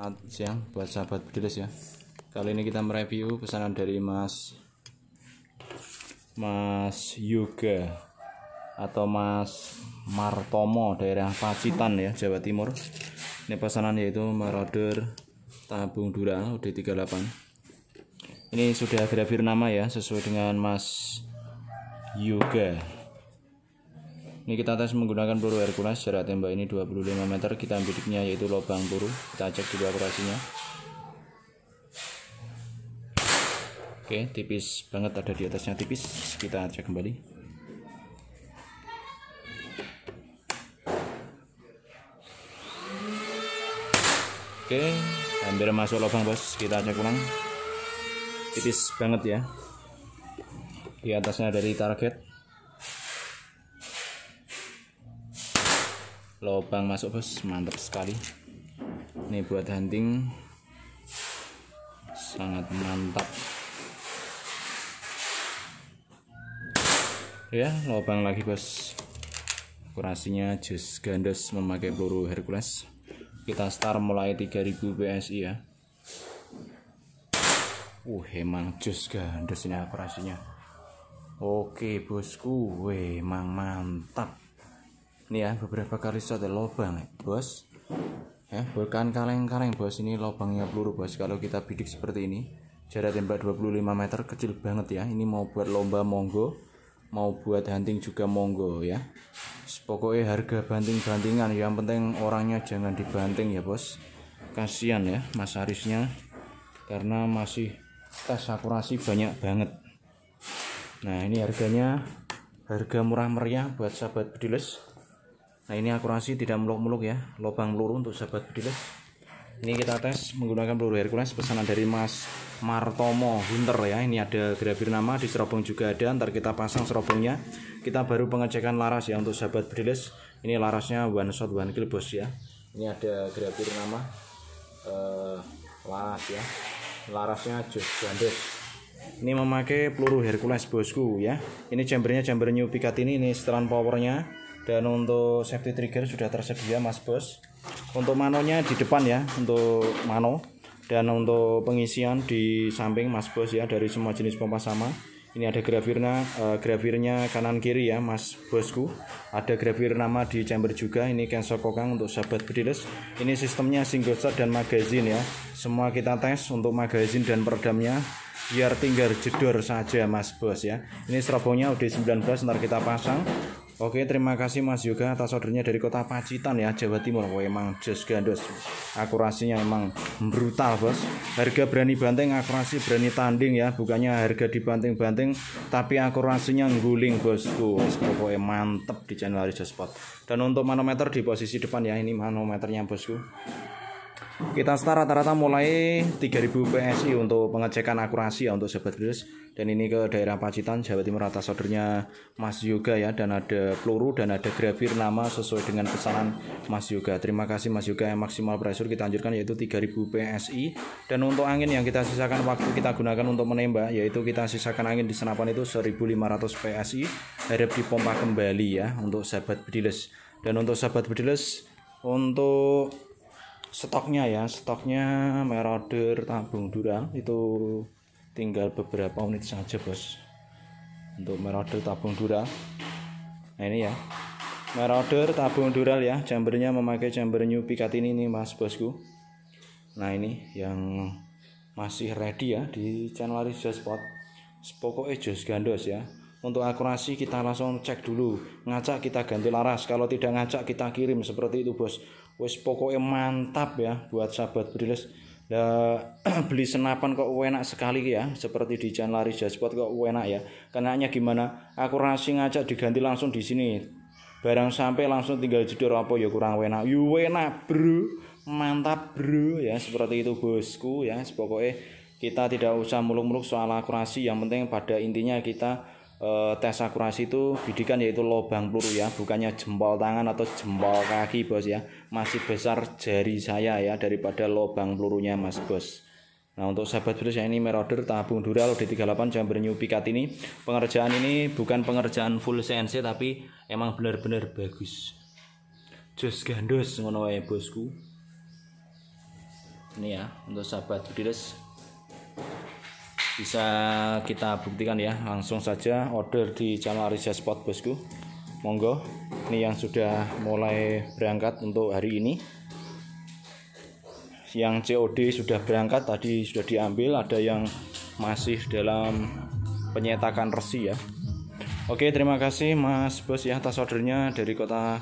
Selamat siang buat sahabat pedulis ya. Kali ini kita mereview pesanan dari Mas Mas Yoga atau Mas Martomo daerah Pacitan ya Jawa Timur. Ini pesanan yaitu Marauder tabung Dura UD38. Ini sudah grafir nama ya sesuai dengan Mas Yoga. Ini kita tes menggunakan peluru Hercules jarak tembak ini 25 meter kita bidiknya yaitu lubang peluru kita cek dulu akurasinya Oke tipis banget ada di atasnya tipis kita cek kembali Oke hampir masuk lubang bos kita cek ulang tipis banget ya di atasnya dari target lubang masuk bos mantap sekali ini buat hunting sangat mantap ya lubang lagi bos kurasinya jus gandos memakai peluru Hercules kita start mulai 3000 PSI ya uh emang jus gandos ini akurasinya oke bosku emang mantap ini ya beberapa kali sudah ada lubang ya, bos ya bukan kaleng-kaleng bos ini lubangnya peluru bos kalau kita bidik seperti ini jarak tembak 25 meter kecil banget ya ini mau buat lomba monggo mau buat hunting juga monggo ya pokoknya harga banting-bantingan yang penting orangnya jangan dibanting ya bos kasihan ya mas Harisnya karena masih tes akurasi banyak banget nah ini harganya harga murah meriah buat sahabat pediles nah ini akurasi tidak meluk-meluk ya lubang peluru untuk sahabat bedilis ini kita tes menggunakan peluru Hercules pesanan dari Mas Martomo Hunter ya ini ada grafir nama di serobong juga ada ntar kita pasang serobongnya kita baru pengecekan laras ya untuk sahabat bedilis ini larasnya one shot one kill bos ya ini ada grafir nama uh, laras ya larasnya jus bandes ini memakai peluru Hercules bosku ya ini chambernya chamber new pikat ini ini setelan powernya dan untuk safety trigger sudah tersedia mas bos untuk manonya di depan ya untuk mano dan untuk pengisian di samping mas bos ya dari semua jenis pompa sama ini ada grafirnya uh, grafirnya kanan kiri ya mas bosku ada gravir nama di chamber juga ini cancel kokang untuk sahabat pedilis ini sistemnya single shot dan magazine ya semua kita tes untuk magazine dan peredamnya biar tinggal jedor saja mas bos ya ini strobonya udah 19 ntar kita pasang Oke terima kasih Mas Yoga atas ordernya dari kota Pacitan ya Jawa Timur Wah, emang jos gandos akurasinya emang brutal bos harga berani banting akurasi berani tanding ya bukannya harga dibanting-banting tapi akurasinya ngguling bosku pokoknya mantep di channel Haris Spot dan untuk manometer di posisi depan ya ini manometernya bosku kita start rata-rata mulai 3000 PSI untuk pengecekan akurasi ya untuk sobat Bridges dan ini ke daerah Pacitan Jawa Timur atas ordernya Mas Yoga ya dan ada peluru dan ada gravir nama sesuai dengan pesanan Mas Yoga terima kasih Mas Yoga yang maksimal pressure kita anjurkan yaitu 3000 PSI dan untuk angin yang kita sisakan waktu kita gunakan untuk menembak yaitu kita sisakan angin di senapan itu 1500 PSI harap dipompa kembali ya untuk sahabat bediles dan untuk sahabat bediles untuk stoknya ya stoknya meroder tabung Dura itu tinggal beberapa unit saja bos untuk meroder tabung Dura nah ini ya meroder tabung dural ya chambernya memakai chamber new pikat ini mas bosku nah ini yang masih ready ya di channel Januari Spot spoko jos gandos ya untuk akurasi kita langsung cek dulu ngacak kita ganti laras kalau tidak ngacak kita kirim seperti itu bos wis pokoknya mantap ya buat sahabat brilis Nah, beli senapan kok enak sekali ya seperti di Jalan Lari Jaspot kok enak ya kenanya gimana akurasi ngajak diganti langsung di sini barang sampai langsung tinggal jedor apa ya kurang enak yu enak bro mantap bro ya seperti itu bosku ya pokoknya kita tidak usah muluk-muluk soal akurasi yang penting pada intinya kita Eh, tes akurasi itu bidikan yaitu lubang peluru ya bukannya jempol tangan atau jempol kaki bos ya masih besar jari saya ya daripada lubang pelurunya mas bos Nah untuk sahabat Bruce ya ini Meroder tabung Dural D38 Jam New Pikat ini pengerjaan ini bukan pengerjaan full CNC tapi emang benar-benar bagus. Jos gandos ngono bosku. Ini ya untuk sahabat Bruce bisa kita buktikan ya langsung saja order di channel Arisa Spot bosku monggo ini yang sudah mulai berangkat untuk hari ini yang COD sudah berangkat tadi sudah diambil ada yang masih dalam penyetakan resi ya oke terima kasih mas bos ya atas ordernya dari kota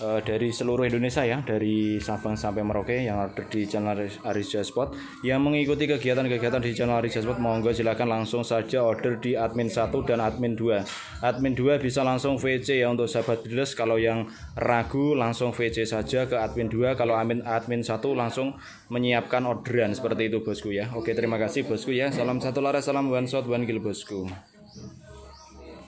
Eh, dari seluruh Indonesia ya dari Sabang sampai Merauke yang ada di channel Arisja Spot yang mengikuti kegiatan-kegiatan di channel Arisja Spot monggo silahkan langsung saja order di admin 1 dan admin 2 admin 2 bisa langsung VC ya untuk sahabat bisnis. kalau yang ragu langsung VC saja ke admin 2 kalau admin admin 1 langsung menyiapkan orderan seperti itu bosku ya oke terima kasih bosku ya salam satu lara, salam one shot one kill bosku